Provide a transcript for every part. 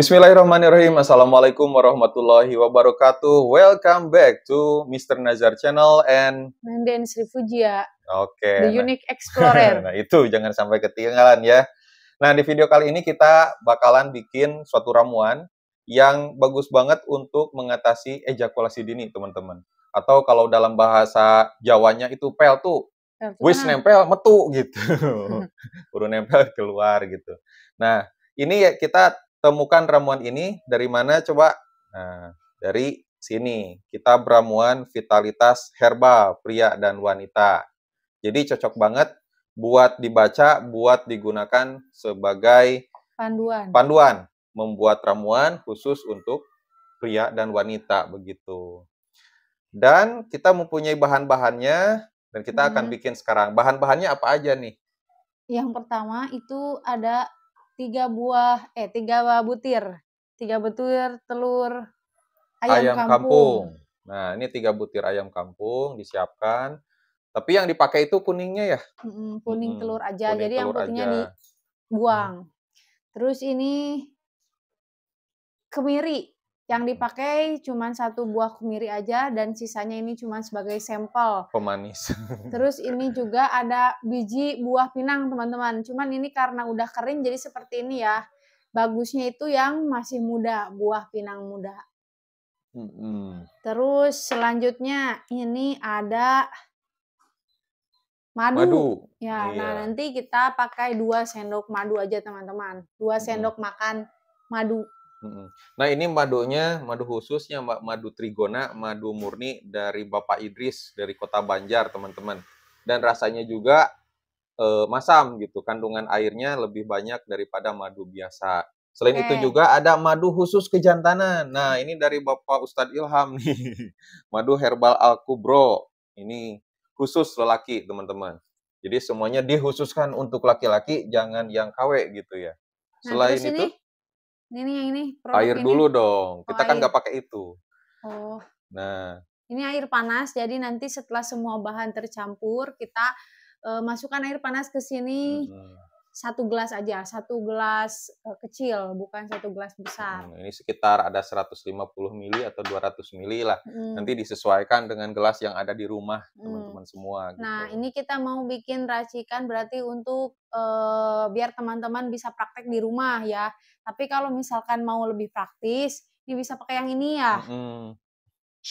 Bismillahirrahmanirrahim. Assalamualaikum warahmatullahi wabarakatuh. Welcome back to Mr. Nazar Channel and Nanden Sri Fujia. Ya. Oke. Okay. The nah. Unique Explorer. nah, itu jangan sampai ketinggalan ya. Nah, di video kali ini kita bakalan bikin suatu ramuan yang bagus banget untuk mengatasi ejakulasi dini, teman-teman. Atau kalau dalam bahasa Jawanya itu pel tuh. Wis ah. nempel metu gitu. Buru nempel keluar gitu. Nah, ini ya kita temukan ramuan ini dari mana coba? Nah, dari sini. Kita Ramuan vitalitas herba pria dan wanita. Jadi cocok banget buat dibaca, buat digunakan sebagai panduan. Panduan membuat ramuan khusus untuk pria dan wanita begitu. Dan kita mempunyai bahan-bahannya dan kita hmm. akan bikin sekarang. Bahan-bahannya apa aja nih? Yang pertama itu ada tiga buah eh tiga butir tiga butir telur ayam, ayam kampung. kampung. Nah ini tiga butir ayam kampung disiapkan. Tapi yang dipakai itu kuningnya ya? hmm, kuning hmm, telur aja. Kuning Jadi telur yang putihnya aja. dibuang. Hmm. Terus ini kemiri yang dipakai cuma satu buah kemiri aja dan sisanya ini cuma sebagai sampel. Pemanis. Terus ini juga ada biji buah pinang teman-teman. Cuman ini karena udah kering jadi seperti ini ya. Bagusnya itu yang masih muda, buah pinang muda. Terus selanjutnya ini ada madu. madu. Ya, nah, iya. nah nanti kita pakai dua sendok madu aja teman-teman. Dua sendok mm. makan madu. Nah ini madunya madu khususnya madu trigona, madu murni dari Bapak Idris dari Kota Banjar teman-teman. Dan rasanya juga e, masam gitu, kandungan airnya lebih banyak daripada madu biasa. Selain okay. itu juga ada madu khusus kejantanan. Nah ini dari Bapak Ustadz Ilham nih, madu herbal Al Kubro. Ini khusus lelaki teman-teman. Jadi semuanya dikhususkan untuk laki-laki, jangan yang KW gitu ya. Nah, Selain nah, itu, ini? Ini yang ini. Air ini. dulu dong. Oh, kita kan air. kan nggak pakai itu. Oh. Nah. Ini air panas, jadi nanti setelah semua bahan tercampur, kita uh, masukkan air panas ke sini. Mhm satu gelas aja, satu gelas eh, kecil, bukan satu gelas besar. Hmm, ini sekitar ada 150 mili atau 200 mili lah. Hmm. Nanti disesuaikan dengan gelas yang ada di rumah hmm. teman-teman hmm. semua. Gitu. Nah, ini kita mau bikin racikan berarti untuk uh, biar teman-teman bisa praktek di rumah ya. Tapi kalau misalkan mau lebih praktis, ini bisa pakai yang ini ya. Hmm.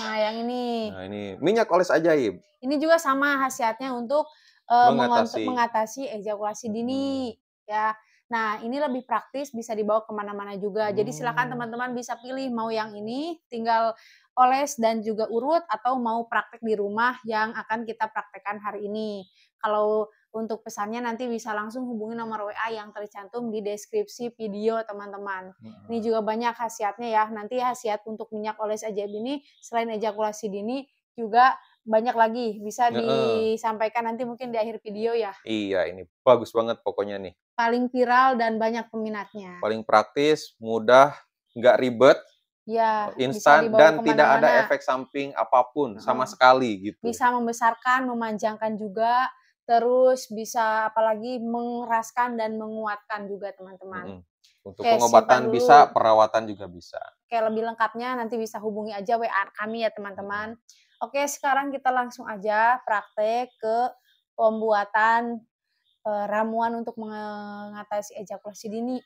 Nah, yang ini. Nah, ini minyak oles ajaib. Ini juga sama khasiatnya untuk Eh, mengatasi. mengatasi ejakulasi dini hmm. ya. Nah, ini lebih praktis bisa dibawa kemana-mana juga. Hmm. Jadi silakan hmm. teman-teman bisa pilih mau yang ini tinggal oles dan juga urut atau mau praktek di rumah yang akan kita praktekkan hari ini. Kalau untuk pesannya nanti bisa langsung hubungi nomor WA yang tercantum di deskripsi video teman-teman. Hmm. Ini juga banyak khasiatnya ya. Nanti khasiat untuk minyak oles aja ini selain ejakulasi dini juga banyak lagi bisa disampaikan nanti mungkin di akhir video ya. Iya, ini bagus banget pokoknya nih. Paling viral dan banyak peminatnya. Paling praktis, mudah, nggak ribet. Ya, instan dan tidak ada efek samping apapun hmm. sama sekali gitu. Bisa membesarkan, memanjangkan juga, terus bisa apalagi mengeraskan dan menguatkan juga teman-teman. Untuk Oke, pengobatan bisa, perawatan juga bisa. Oke, lebih lengkapnya nanti bisa hubungi aja WA kami ya teman-teman. Hmm Oke, sekarang kita langsung aja praktek ke pembuatan e, ramuan untuk mengatasi ejakulasi dini.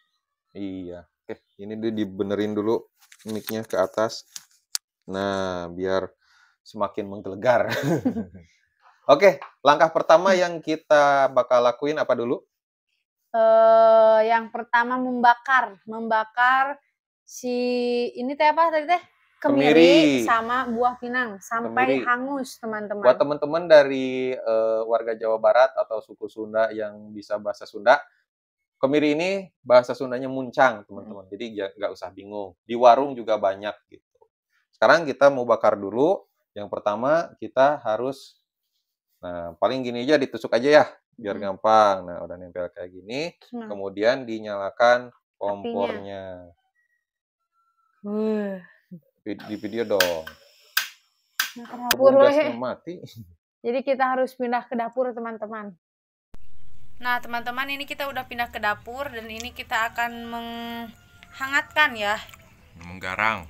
Iya. Oke, ini dia dibenerin dulu mic-nya ke atas. Nah, biar semakin menggelegar. Oke, langkah pertama yang kita bakal lakuin apa dulu? Eh yang pertama membakar, membakar si ini teh apa tadi teh? kemiri, kemiri sama buah pinang sampai kemiri. hangus teman-teman. Buat teman-teman dari uh, warga Jawa Barat atau suku Sunda yang bisa bahasa Sunda, kemiri ini bahasa Sundanya muncang teman-teman. Hmm. Jadi nggak usah bingung. Di warung juga banyak gitu. Sekarang kita mau bakar dulu. Yang pertama kita harus, nah paling gini aja ditusuk aja ya biar hmm. gampang. Nah udah nempel kayak gini. Hmm. Kemudian dinyalakan kompornya. Uh di video dong ke dapur loh mati jadi kita harus pindah ke dapur teman-teman nah teman-teman ini kita udah pindah ke dapur dan ini kita akan menghangatkan ya menggarang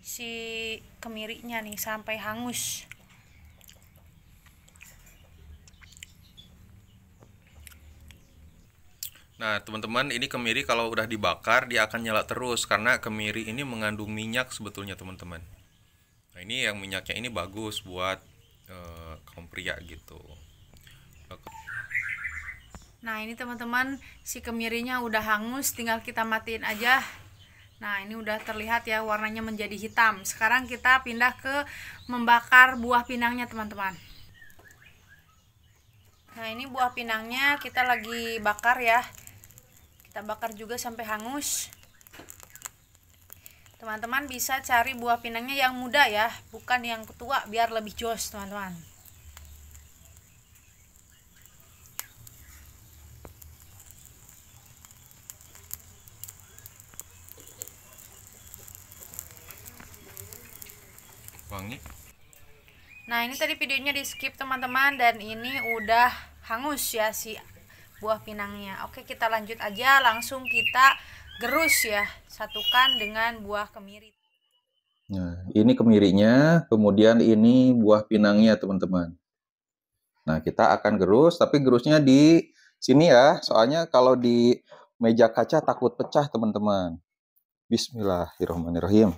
si kemirinya nih sampai hangus Nah, teman-teman, ini kemiri kalau udah dibakar dia akan nyala terus karena kemiri ini mengandung minyak sebetulnya, teman-teman. Nah, ini yang minyaknya ini bagus buat e, kaum pria gitu. Nah, ini teman-teman, si kemirinya udah hangus, tinggal kita matiin aja. Nah, ini udah terlihat ya warnanya menjadi hitam. Sekarang kita pindah ke membakar buah pinangnya, teman-teman. Nah, ini buah pinangnya kita lagi bakar ya kita bakar juga sampai hangus teman-teman bisa cari buah pinangnya yang muda ya bukan yang tua biar lebih jos teman-teman wangi nah ini tadi videonya di skip teman-teman dan ini udah hangus ya si buah pinangnya oke kita lanjut aja langsung kita gerus ya satukan dengan buah kemiri nah ini kemirinya kemudian ini buah pinangnya teman-teman nah kita akan gerus tapi gerusnya di sini ya soalnya kalau di meja kaca takut pecah teman-teman Bismillahirrahmanirrahim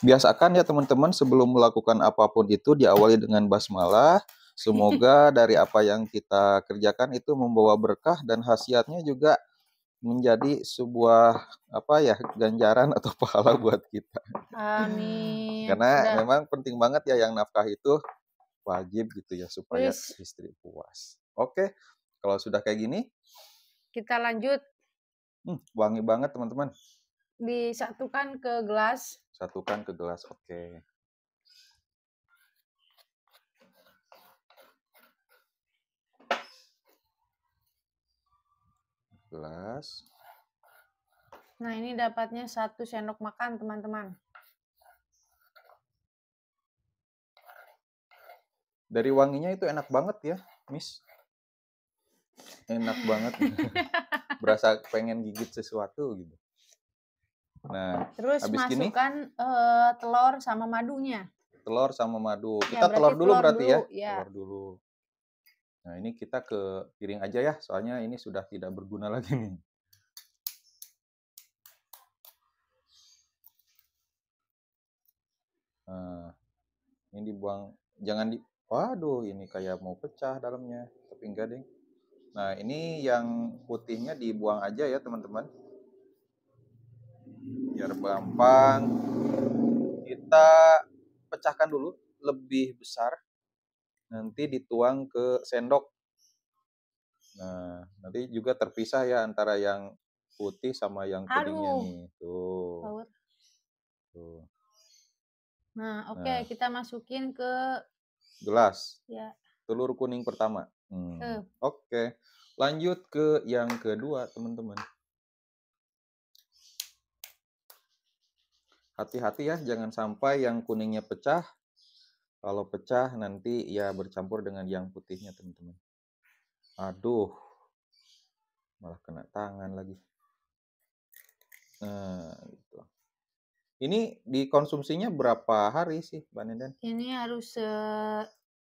biasakan ya teman-teman sebelum melakukan apapun itu diawali dengan basmalah Semoga dari apa yang kita kerjakan itu membawa berkah dan khasiatnya juga menjadi sebuah apa ya ganjaran atau pahala buat kita. Amin. Karena Sudah. memang penting banget ya yang nafkah itu wajib gitu ya supaya Wish. istri puas. Oke, kalau sudah kayak gini kita lanjut. Hmm, wangi banget teman-teman. Disatukan ke gelas. Satukan ke gelas, oke. Okay. gelas. Nah, ini dapatnya satu sendok makan, teman-teman. Dari wanginya itu enak banget ya, Miss. Enak banget. Berasa pengen gigit sesuatu gitu. Nah, terus habis masukkan gini, uh, eh, telur sama madunya. Telur sama madu. Ya, Kita ya, telur dulu telur berarti ya? dulu, ya. ya. Telur dulu. Nah, ini kita ke piring aja ya, soalnya ini sudah tidak berguna lagi nih. Nah, ini dibuang, jangan di, waduh ini kayak mau pecah dalamnya, tapi enggak deh. Nah, ini yang putihnya dibuang aja ya teman-teman. Biar gampang. Kita pecahkan dulu, lebih besar nanti dituang ke sendok. Nah, nanti juga terpisah ya antara yang putih sama yang kuningnya Aduh. nih. Tuh. Tuh. Nah, oke okay. nah. kita masukin ke gelas. Ya. Telur kuning pertama. Hmm. Uh. Oke. Okay. Lanjut ke yang kedua, teman-teman. Hati-hati ya, jangan sampai yang kuningnya pecah kalau pecah nanti ya bercampur dengan yang putihnya teman-teman. Aduh, malah kena tangan lagi. Nah, gitu. Ini dikonsumsinya berapa hari sih, Mbak Nenden? Ini harus se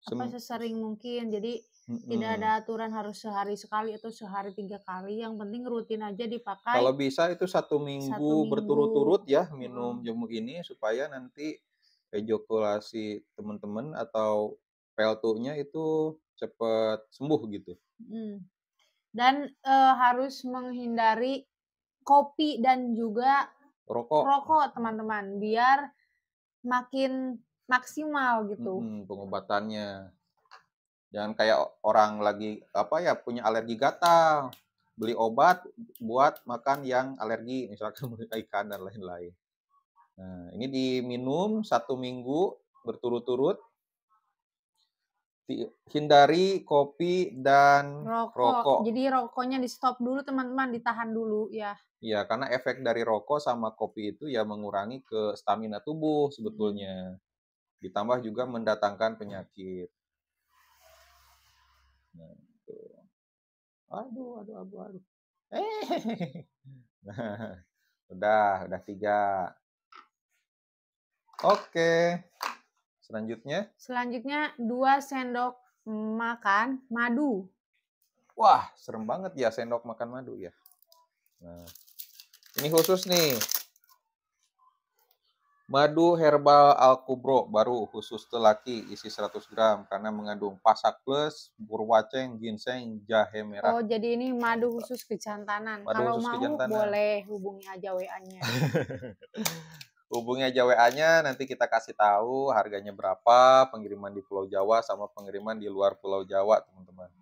apa sesering mungkin. Jadi -hmm. tidak ada aturan harus sehari sekali atau sehari tiga kali. Yang penting rutin aja dipakai. Kalau bisa itu satu minggu, minggu. berturut-turut ya minum jamu ini supaya nanti ejakulasi teman-teman atau PLTU-nya itu cepat sembuh gitu. Hmm. Dan e, harus menghindari kopi dan juga rokok. Rokok teman-teman biar makin maksimal gitu. Hmm, pengobatannya. Jangan kayak orang lagi apa ya punya alergi gatal beli obat buat makan yang alergi misalkan ikan dan lain-lain. Nah, ini diminum satu minggu berturut-turut. Hindari kopi dan rokok. rokok. Jadi rokoknya di stop dulu teman-teman, ditahan dulu ya. Iya, karena efek dari rokok sama kopi itu ya mengurangi ke stamina tubuh sebetulnya. Hmm. Ditambah juga mendatangkan penyakit. Nah, gitu. Aduh, aduh, aduh, aduh. Eh. Nah, udah, udah tiga. Oke. Selanjutnya? Selanjutnya dua sendok makan madu. Wah, serem banget ya sendok makan madu ya. Nah, ini khusus nih. Madu herbal Alkubro baru khusus lelaki isi 100 gram karena mengandung pasak plus, burwaceng, ginseng, jahe merah. Oh, jadi ini madu khusus kejantanan. Madu Kalau khusus mau kejantanan. boleh hubungi aja WA-nya. hubungi aja WA-nya nanti kita kasih tahu harganya berapa pengiriman di Pulau Jawa sama pengiriman di luar Pulau Jawa teman-teman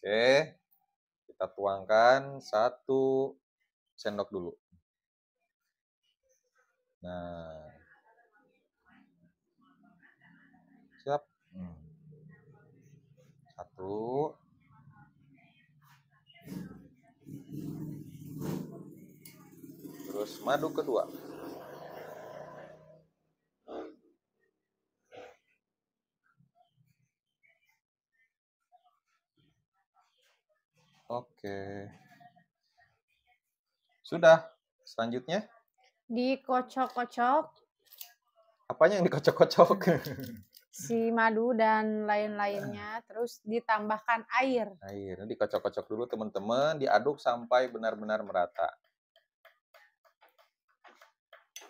oke kita tuangkan satu sendok dulu nah siap hmm. satu terus madu kedua Oke. Sudah. Selanjutnya? Dikocok-kocok. Apanya yang dikocok-kocok? si madu dan lain-lainnya terus ditambahkan air. Air dikocok-kocok dulu teman-teman, diaduk sampai benar-benar merata.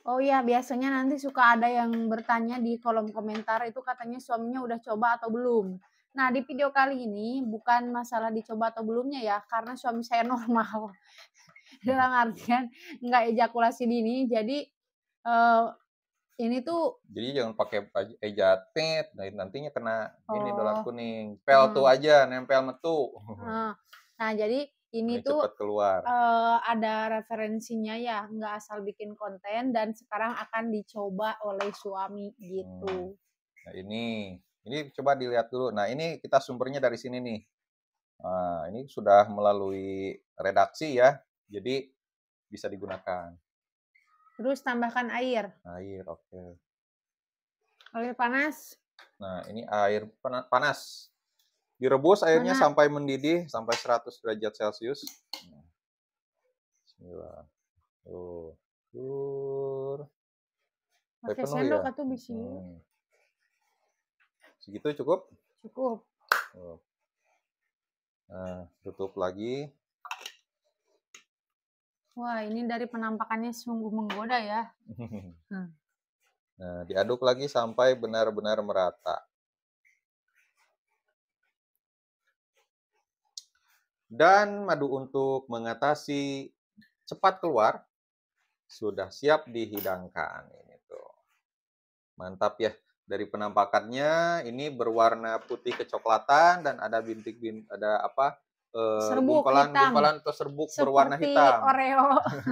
Oh iya, biasanya nanti suka ada yang bertanya di kolom komentar itu katanya suaminya udah coba atau belum. Nah, di video kali ini bukan masalah dicoba atau belumnya ya, karena suami saya normal. Dalam artian nggak ejakulasi dini, jadi uh, ini tuh jadi jangan pakai eja eh, nah, nantinya kena oh. ini dolar kuning pel hmm. tuh aja nempel metu nah, nah jadi ini, ini nah, tuh keluar. Uh, ada referensinya ya nggak asal bikin konten dan sekarang akan dicoba oleh suami gitu hmm. nah ini ini coba dilihat dulu. Nah, ini kita sumbernya dari sini nih. Nah, ini sudah melalui redaksi ya. Jadi bisa digunakan. Terus tambahkan air. Air, oke. Okay. Air panas. Nah, ini air panas. Direbus airnya panas. sampai mendidih sampai 100 derajat Celcius. Nah. Bismillah. Tuh. Tur. Pakai sendok ya? atau bisi? Hmm. Segitu cukup? Cukup. Oh. Nah, tutup lagi. Wah, ini dari penampakannya sungguh menggoda ya. Hmm. Nah, diaduk lagi sampai benar-benar merata. Dan madu untuk mengatasi cepat keluar sudah siap dihidangkan ini tuh. Mantap ya. Dari penampakannya ini berwarna putih kecoklatan dan ada bintik-bintik ada apa? Eh, serbuk gumpalan, atau serbuk Seperti berwarna hitam. Oreo.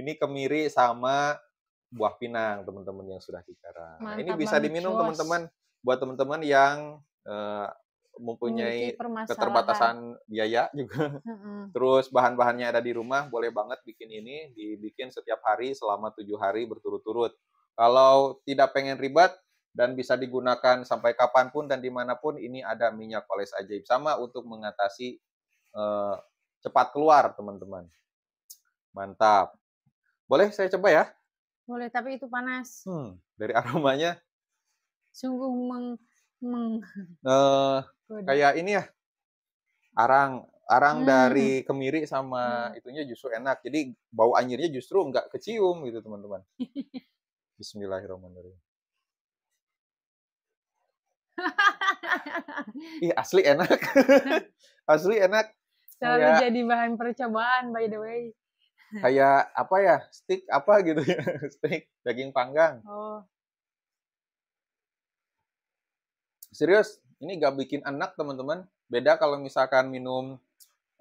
ini kemiri sama buah pinang teman-teman yang sudah dikara. Nah, ini bisa diminum teman-teman buat teman-teman yang uh, mempunyai keterbatasan biaya juga. Mm-hmm. Terus bahan-bahannya ada di rumah, boleh banget bikin ini, dibikin setiap hari selama tujuh hari berturut-turut. Kalau tidak pengen ribet dan bisa digunakan sampai kapanpun dan dimanapun, ini ada minyak oles ajaib sama untuk mengatasi eh, cepat keluar, teman-teman. Mantap. Boleh saya coba ya? Boleh, tapi itu panas. Hmm, dari aromanya. Sungguh meng... meng... Eh, kayak ini ya, arang arang hmm. dari kemiri sama hmm. itunya justru enak. Jadi bau anjirnya justru nggak kecium gitu teman-teman. Bismillahirrahmanirrahim. Ih asli enak, asli enak. Selalu kayak, jadi bahan percobaan by the way. Kayak apa ya, stick apa gitu ya, stick daging panggang. Oh. Serius, ini gak bikin enak teman-teman. Beda kalau misalkan minum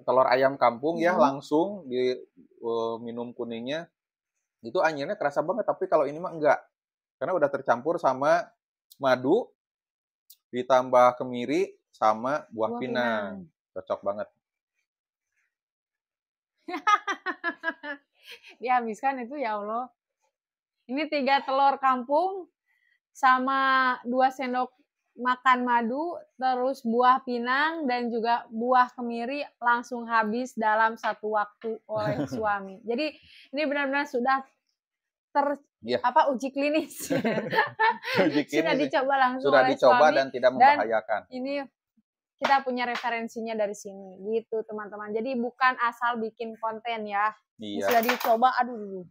telur ayam kampung ya, hmm. ya langsung di uh, minum kuningnya itu anjirnya kerasa banget, tapi kalau ini mah enggak. Karena udah tercampur sama madu, ditambah kemiri, sama buah, buah pinang. pinang. Cocok banget. Dihabiskan itu ya Allah. Ini tiga telur kampung sama dua sendok makan madu, terus buah pinang dan juga buah kemiri langsung habis dalam satu waktu oleh suami. Jadi ini benar-benar sudah ter ya. apa uji klinis. Ya. uji klinis sudah dicoba langsung sudah oleh dicoba suami dan tidak membahayakan. Dan ini kita punya referensinya dari sini gitu teman-teman. Jadi bukan asal bikin konten ya. Iya. Sudah dicoba aduh.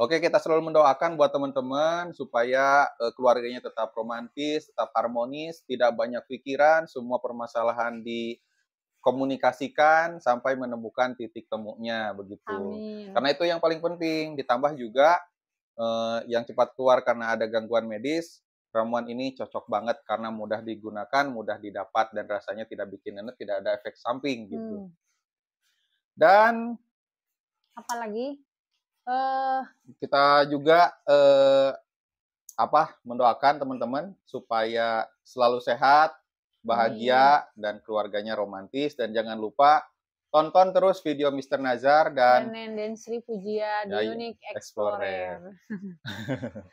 Oke, kita selalu mendoakan buat teman-teman supaya e, keluarganya tetap romantis, tetap harmonis, tidak banyak pikiran, semua permasalahan dikomunikasikan sampai menemukan titik temunya begitu. Amin. Karena itu yang paling penting. Ditambah juga eh, yang cepat keluar karena ada gangguan medis, ramuan ini cocok banget karena mudah digunakan, mudah didapat dan rasanya tidak bikin nenek, tidak ada efek samping gitu. Hmm. Dan apalagi Eh, kita juga uh, apa mendoakan teman-teman supaya selalu sehat, bahagia dan keluarganya romantis dan jangan lupa tonton terus video Mr. Nazar dan dan Sri Pujiya di Unique Explorer. Explorer.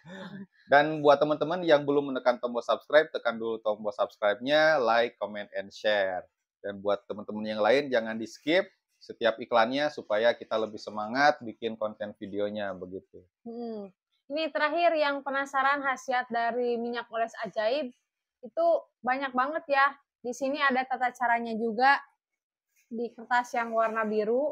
dan buat teman-teman yang belum menekan tombol subscribe, tekan dulu tombol subscribe-nya, like, comment, and share. Dan buat teman-teman yang lain jangan di skip setiap iklannya supaya kita lebih semangat bikin konten videonya begitu. Hmm. Ini terakhir yang penasaran khasiat dari minyak oles ajaib itu banyak banget ya. Di sini ada tata caranya juga di kertas yang warna biru.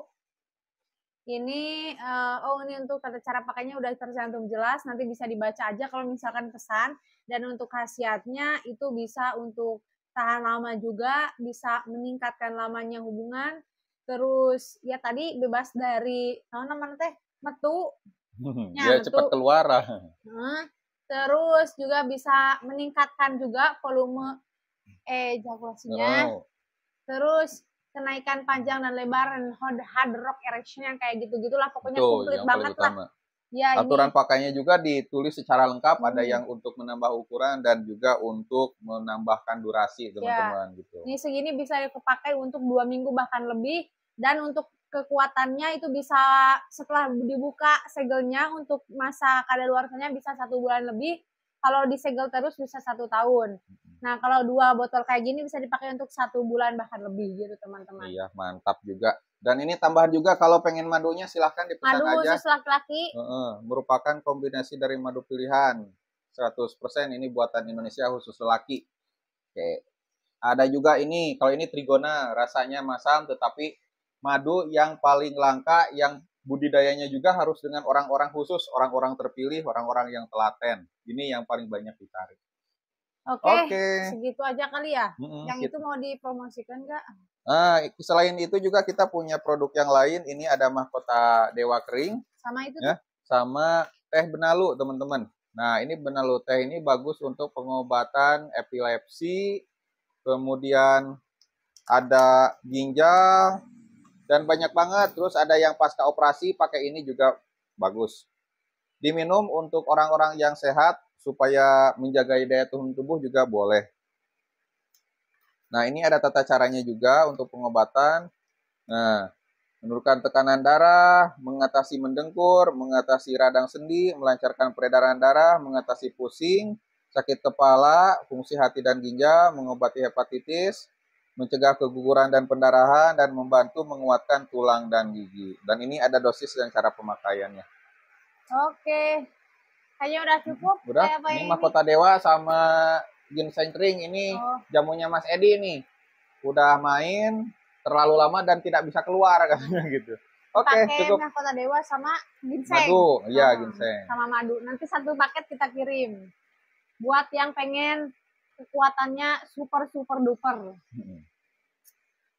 Ini eh, oh ini untuk tata cara pakainya udah tercantum jelas, nanti bisa dibaca aja kalau misalkan pesan dan untuk khasiatnya itu bisa untuk tahan lama juga, bisa meningkatkan lamanya hubungan, terus ya tadi bebas dari oh, namanya teh metu hmm, ya, ya cepat keluar nah, terus juga bisa meningkatkan juga volume eh, ejakulasinya oh. terus kenaikan panjang dan lebar dan hard rock erection yang kayak gitu gitulah pokoknya komplit banget lah Ya, Aturan ini... pakainya juga ditulis secara lengkap, hmm. ada yang untuk menambah ukuran dan juga untuk menambahkan durasi ya. teman-teman ya. gitu. Ini segini bisa dipakai untuk dua minggu bahkan lebih dan untuk kekuatannya itu bisa setelah dibuka segelnya untuk masa kadaluarsanya bisa satu bulan lebih. Kalau disegel terus bisa satu tahun. Nah, kalau dua botol kayak gini bisa dipakai untuk satu bulan bahkan lebih gitu, teman-teman. Iya, mantap juga. Dan ini tambahan juga kalau pengen madunya silahkan dipesan madu, aja. Madu laki-laki. E -e, merupakan kombinasi dari madu pilihan. 100% ini buatan Indonesia khusus lelaki. Oke. Ada juga ini, kalau ini trigona rasanya masam tetapi madu yang paling langka yang budidayanya juga harus dengan orang-orang khusus, orang-orang terpilih, orang-orang yang telaten. Ini yang paling banyak ditarik. Oke, okay, okay. segitu aja kali ya. Mm -hmm, yang gitu. itu mau dipromosikan nggak? Nah, selain itu juga kita punya produk yang lain. Ini ada mahkota dewa kering. Sama itu. Ya, sama teh benalu, teman-teman. Nah, ini benalu teh ini bagus untuk pengobatan epilepsi, kemudian ada ginjal dan banyak banget. Terus ada yang pasca operasi pakai ini juga bagus. Diminum untuk orang-orang yang sehat supaya menjaga daya tahan tubuh juga boleh. Nah, ini ada tata caranya juga untuk pengobatan. Nah, menurunkan tekanan darah, mengatasi mendengkur, mengatasi radang sendi, melancarkan peredaran darah, mengatasi pusing, sakit kepala, fungsi hati dan ginjal, mengobati hepatitis, mencegah keguguran dan pendarahan, dan membantu menguatkan tulang dan gigi. Dan ini ada dosis dan cara pemakaiannya. Oke, Kayaknya udah cukup. Udah. Kayak ini, ini mahkota dewa sama ginseng kering ini oh. jamunya Mas Edi ini Udah main terlalu lama dan tidak bisa keluar katanya gitu. Oke, okay, pakai cukup. mahkota dewa sama ginseng. Madu, iya oh, ah, ginseng. Sama madu. Nanti satu paket kita kirim. Buat yang pengen kekuatannya super super duper. Hmm.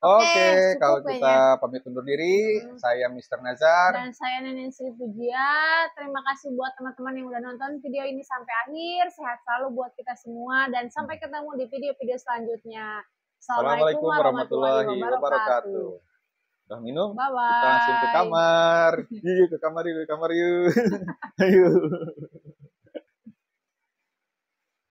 Oke, okay, kalau kita pamit undur diri, hmm. saya Mr. Nazar dan saya Nenek Sri Pujia. Terima kasih buat teman-teman yang udah nonton video ini sampai akhir. Sehat selalu buat kita semua dan sampai ketemu di video-video selanjutnya. Assalamualaikum warahmatullahi wabarakatuh. Udah minum? Bye -bye. Kita langsung ke kamar. yuk, ke kamar yuk, ke kamar yuk. Ayo.